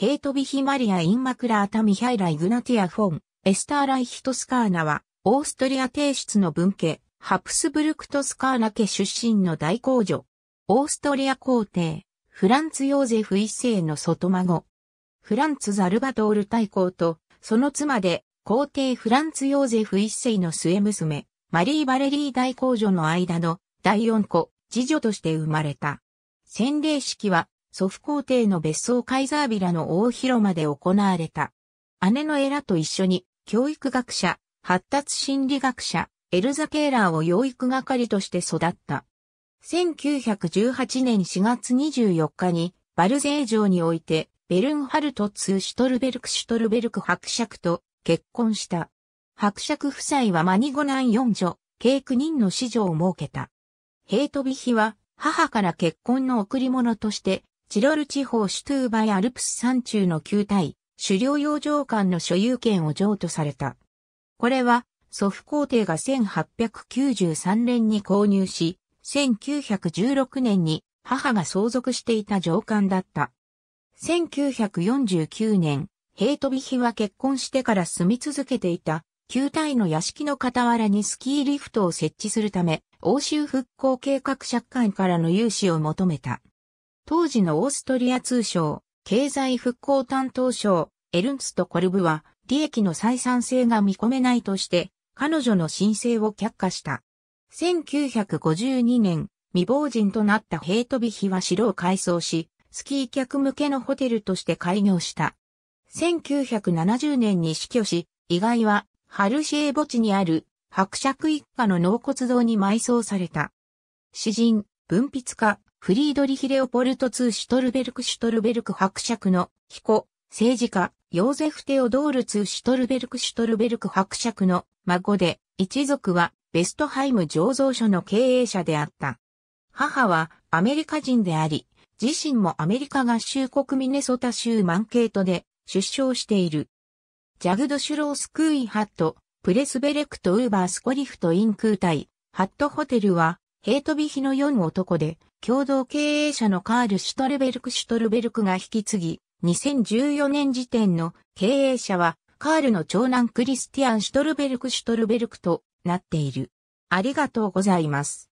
ヘイトビヒマリア・インマクラータ・ミハイラ・イグナティア・フォン、エスター・ライヒトスカーナは、オーストリア帝室の文家、ハプスブルクトスカーナ家出身の大公女。オーストリア皇帝、フランツ・ヨーゼフ一世の外孫。フランツ・ザルバトール大公と、その妻で、皇帝フランツ・ヨーゼフ一世の末娘、マリー・バレリー大公女の間の第四子、次女として生まれた。洗礼式は祖父皇帝の別荘カイザービラの大広間で行われた。姉のエラと一緒に、教育学者、発達心理学者、エルザ・ケーラーを養育係として育った。1918年4月24日に、バルゼー城において、ベルンハルト2シュトルベルクシュトルベルク伯爵と結婚した。伯爵夫妻はマニゴナン4女、計9人の子女を設けた。ヘイトビヒは母から結婚の贈り物としてチロル地方シュトゥーバイアルプス山中の旧体、狩猟養生館の所有権を譲渡された。これは、祖父皇帝が1893年に購入し、1916年に母が相続していた上官だった。1949年、ヘイトビヒは結婚してから住み続けていた、旧体の屋敷の傍らにスキーリフトを設置するため、欧州復興計画借款からの融資を求めた。当時のオーストリア通商、経済復興担当省、エルンスト・コルブは、利益の採算性が見込めないとして、彼女の申請を却下した。1952年、未亡人となったヘイトビヒは城を改装し、スキー客向けのホテルとして開業した。1970年に死去し、遺骸は、ハルシエ墓地にある、伯爵一家の納骨堂に埋葬された。詩人、文筆家、フリードリヒ・レオポルト2シュトルベルク・シュトルベルク伯爵の、彦政治家、ヨーゼフ・テオドール2シュトルベルク・シュトルベルク伯爵の孫で、一族はベストハイム醸造所の経営者であった。母はアメリカ人であり、自身もアメリカ合衆国ミネソタ州マンケートで出生している。ジャグドシュロースクーイハット、プレスベレクトウーバースコリフトイン空隊、ハットホテルは、ヘイトビヒの4男で、共同経営者のカール・シュトルベルク・シュトルベルクが引き継ぎ、2014年時点の経営者は、カールの長男クリスティアン・シュトルベルク・シュトルベルクとなっている。ありがとうございます。